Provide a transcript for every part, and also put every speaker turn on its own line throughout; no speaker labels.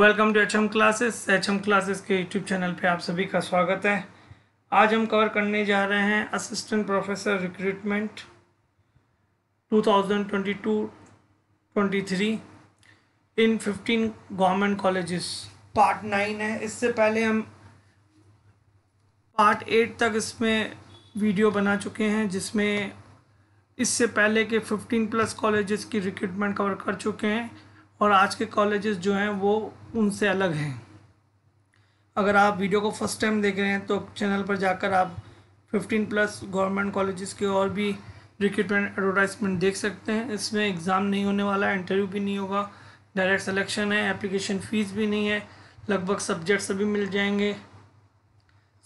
welcome to H M classes H M classes के YouTube channel पे आप सभी का स्वागत है आज हम कवर करने जा रहे हैं assistant professor recruitment 2022 thousand in 15 government colleges part nine है इससे पहले हम पार्ट एट तक इसमें वीडियो बना चुके हैं जिसमें इससे पहले के 15 प्लस कॉलेजेस की रिक्रूटमेंट कवर कर चुके हैं और आज के कॉलेजेस जो हैं वो उनसे अलग हैं अगर आप वीडियो को फर्स्ट टाइम देख रहे हैं तो चैनल पर जाकर आप 15 प्लस गवर्नमेंट कॉलेजेस के और भी रिक्रूटमेंट एडवर्टाइजमेंट देख सकते हैं इसमें एग्ज़ाम नहीं होने वाला है इंटरव्यू भी नहीं होगा डायरेक्ट सिलेक्शन है एप्लीकेशन फ़ीस भी नहीं है लगभग सब्जेक्ट सभी मिल जाएंगे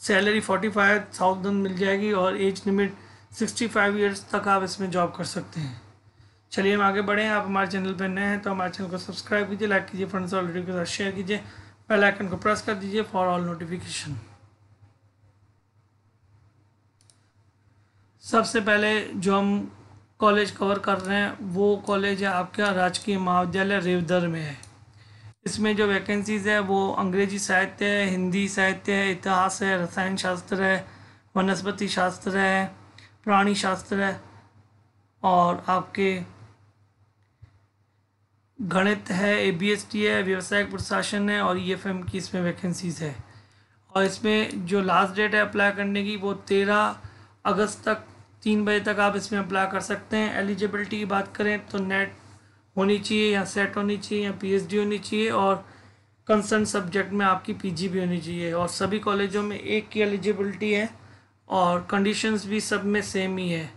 सैलरी फोर्टी फाइव मिल जाएगी और age limit sixty five years तक आप इसमें जॉब कर सकते हैं चलिए हम आगे बढ़ें आप हमारे चैनल पर नए हैं तो हमारे चैनल को सब्सक्राइब कीजिए लाइक कीजिए फ्रेंड्स और वीडियो के साथ शेयर कीजिए बेल आइकन को प्रेस कर दीजिए फॉर ऑल नोटिफिकेशन सबसे पहले जो हम कॉलेज कवर कर रहे हैं वो कॉलेज है आपका राजकीय महाविद्यालय रेवदर में है इसमें जो वैकेंसीज़ है वो अंग्रेजी साहित्य है हिंदी साहित्य है इतिहास है रसायन शास्त्र है वनस्पति शास्त्र है प्राणी शास्त्र है और आपके गणित है ए बी एस टी है व्यवसायिक प्रशासन है और ई एफ एम की इसमें वैकेंसीज़ है और इसमें जो लास्ट डेट है अप्लाई करने की वो तेरह अगस्त तक तीन बजे तक आप इसमें अप्लाई कर सकते हैं एलिजिबिलिटी की बात करें तो नेट होनी चाहिए या सेट होनी चाहिए या पीएचडी होनी चाहिए और कंसर्न सब्जेक्ट में आपकी पीजी भी होनी चाहिए और सभी कॉलेजों में एक की एलिजिबिलिटी है और कंडीशंस भी सब में सेम ही है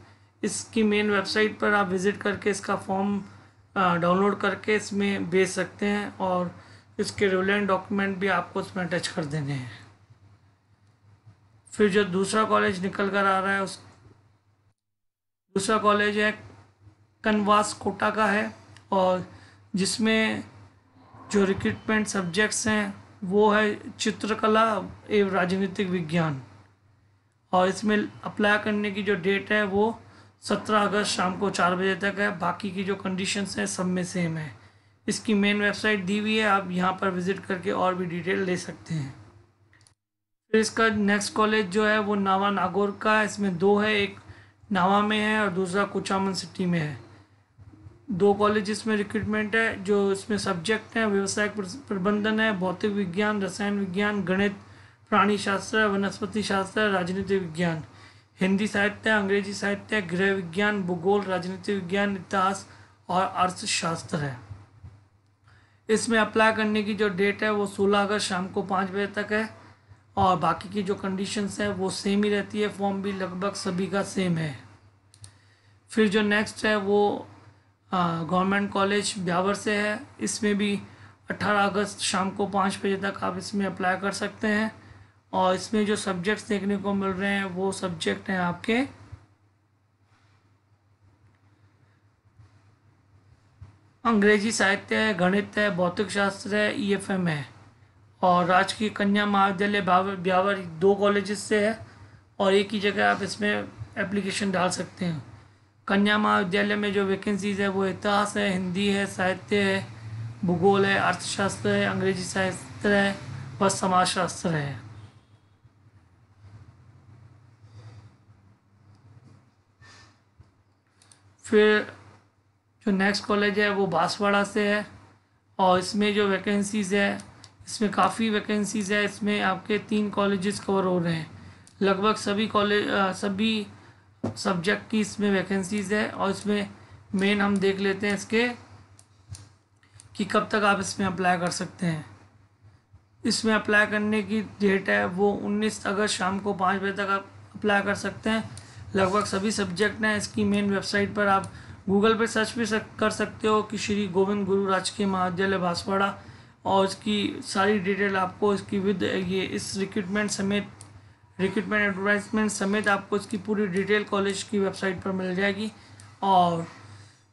इसकी मेन वेबसाइट पर आप विज़िट करके इसका फॉर्म डाउनलोड करके इसमें भेज सकते हैं और इसके रिवलेंट डॉक्यूमेंट भी आपको उसमें अटैच कर देने हैं फिर जो दूसरा कॉलेज निकल कर आ रहा है उस दूसरा कॉलेज है कनवास कोटा का है और जिसमें जो रिक्रूटमेंट सब्जेक्ट्स हैं वो है चित्रकला एवं राजनीतिक विज्ञान और इसमें अप्लाई करने की जो डेट है वो सत्रह अगस्त शाम को चार बजे तक है बाकी की जो कंडीशन हैं सब में सेम है इसकी मेन वेबसाइट दी हुई है आप यहाँ पर विज़िट करके और भी डिटेल ले सकते हैं फिर इसका नेक्स्ट कॉलेज जो है वो नावा नागौर का है इसमें दो है एक नावा में है और दूसरा कुचामन सिटी में है दो कॉलेज में रिक्रूटमेंट है जो इसमें सब्जेक्ट हैं व्यवसायिक प्रबंधन है भौतिक विज्ञान रसायन विज्ञान गणित प्राणी शास्त्र वनस्पति शास्त्र राजनीतिक विज्ञान हिंदी साहित्य अंग्रेजी साहित्य गृह विज्ञान भूगोल राजनीति विज्ञान इतिहास और अर्थशास्त्र है इसमें अप्लाई करने की जो डेट है वो 16 अगस्त शाम को पाँच बजे तक है और बाकी की जो कंडीशंस है वो सेम ही रहती है फॉर्म भी लगभग सभी का सेम है फिर जो नेक्स्ट है वो गवर्नमेंट कॉलेज ब्यावर से है इसमें भी 18 अगस्त शाम को पाँच बजे तक आप इसमें अप्लाई कर सकते हैं और इसमें जो सब्जेक्ट्स देखने को मिल रहे हैं वो सब्जेक्ट हैं आपके अंग्रेजी साहित्य है गणित है भौतिक शास्त्र है ई एफ एम है और राजकीय कन्या महाविद्यालय ब्यावर दो कॉलेजेस से है और एक ही जगह आप इसमें एप्लीकेशन डाल सकते हैं कन्या महाविद्यालय में जो वैकेंसीज़ है वो इतिहास है हिंदी है साहित्य है भूगोल है अर्थशास्त्र है अंग्रेजी साहित्य है बस समाजशास्त्र है फिर जो नेक्स्ट कॉलेज है वो बांसवाड़ा से है और इसमें जो वैकेंसीज़ है इसमें काफ़ी वैकेंसीज़ है इसमें आपके तीन कॉलेजेस कवर हो रहे हैं लगभग सभी कॉलेज सभी सब्जेक्ट की इसमें वैकेंसीज़ है और इसमें मेन हम देख लेते हैं इसके कि कब तक आप इसमें अप्लाई कर सकते हैं इसमें अप्लाई करने की डेट है वो 19 अगस्त शाम को पाँच बजे तक आप अप्लाई कर सकते हैं लगभग सभी सब्जेक्ट हैं इसकी मेन वेबसाइट पर आप गूगल पर सर्च भी सक, कर सकते हो कि श्री गोविंद गुरु राजकीय महाविद्यालय बांसवाड़ा और इसकी सारी डिटेल आपको इसकी विद ये इस रिक्रूटमेंट समेत रिक्रूटमेंट एडवर्टाइजमेंट समेत आपको इसकी पूरी डिटेल कॉलेज की वेबसाइट पर मिल जाएगी और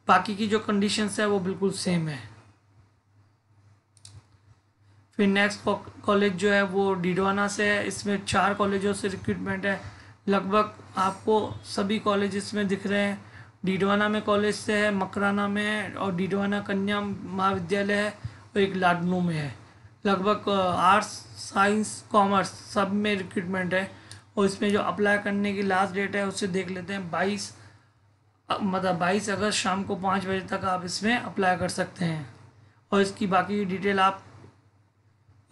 बाकी की जो कंडीशंस है वो बिल्कुल सेम है फिर नेक्स्ट कॉलेज जो है वो डिडवाना से है इसमें चार कॉलेजों से रिक्रूटमेंट है लगभग आपको सभी कॉलेज में दिख रहे हैं डीडवाना में कॉलेज से है मकराना में है और डीडवाना कन्या महाविद्यालय है और एक लाडनू में है लगभग आर्ट्स साइंस कॉमर्स सब में रिक्रूटमेंट है और इसमें जो अप्लाई करने की लास्ट डेट है उसे देख लेते हैं बाईस मतलब बाईस अगस्त शाम को पाँच बजे तक आप इसमें अप्लाई कर सकते हैं और इसकी बाकी डिटेल आप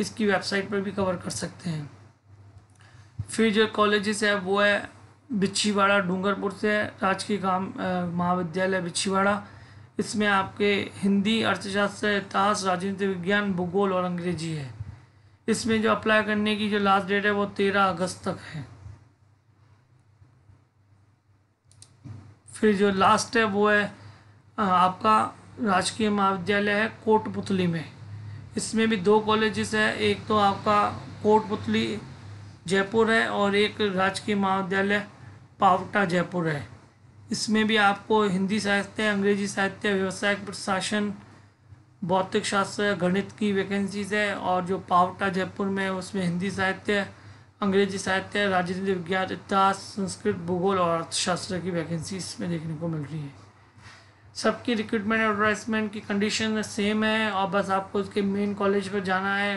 इसकी वेबसाइट पर भी कवर कर सकते हैं फिर जो कॉलेजेस है वो है बिछीवाड़ा डूंगरपुर से है राजकीय काम महाविद्यालय बिछीवाड़ा इसमें आपके हिंदी अर्थशास्त्र इतिहास राजनीति विज्ञान भूगोल और अंग्रेजी है इसमें जो अप्लाई करने की जो लास्ट डेट है वो तेरह अगस्त तक है फिर जो लास्ट है वो है आपका राजकीय महाविद्यालय है कोटपुतली में इसमें भी दो कॉलेजेस है एक तो आपका कोटपुतली जयपुर है और एक राजकीय महाविद्यालय पावटा जयपुर है इसमें भी आपको हिंदी साहित्य अंग्रेजी साहित्य व्यवसाय प्रशासन भौतिक शास्त्र गणित की वैकेंसीज है और जो पावटा जयपुर में उसमें हिंदी साहित्य अंग्रेजी साहित्य राजनीति विज्ञान इतिहास संस्कृत भूगोल और अर्थशास्त्र की वैकेंसी इसमें देखने को मिल रही है सबकी रिक्रूटमेंट एडवर्टाइजमेंट की कंडीशन सेम है और बस आपको उसके मेन कॉलेज पर जाना है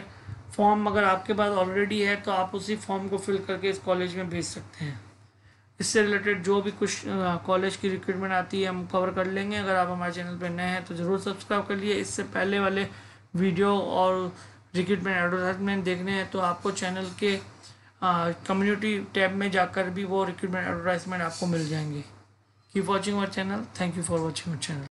फॉर्म अगर आपके पास ऑलरेडी है तो आप उसी फॉर्म को फिल करके इस कॉलेज में भेज सकते हैं इससे रिलेटेड जो भी कुछ कॉलेज की रिक्रूटमेंट आती है हम कवर कर लेंगे अगर आप हमारे चैनल पर नए हैं तो ज़रूर सब्सक्राइब कर लिए इससे पहले वाले वीडियो और रिक्रूटमेंट एडवर्टाइजमेंट देखने हैं तो आपको चैनल के कम्युनिटी टैब में जाकर भी वो रिक्रूटमेंट एडवर्टाइजमेंट आपको मिल जाएंगे keep watching our channel thank you for watching our channel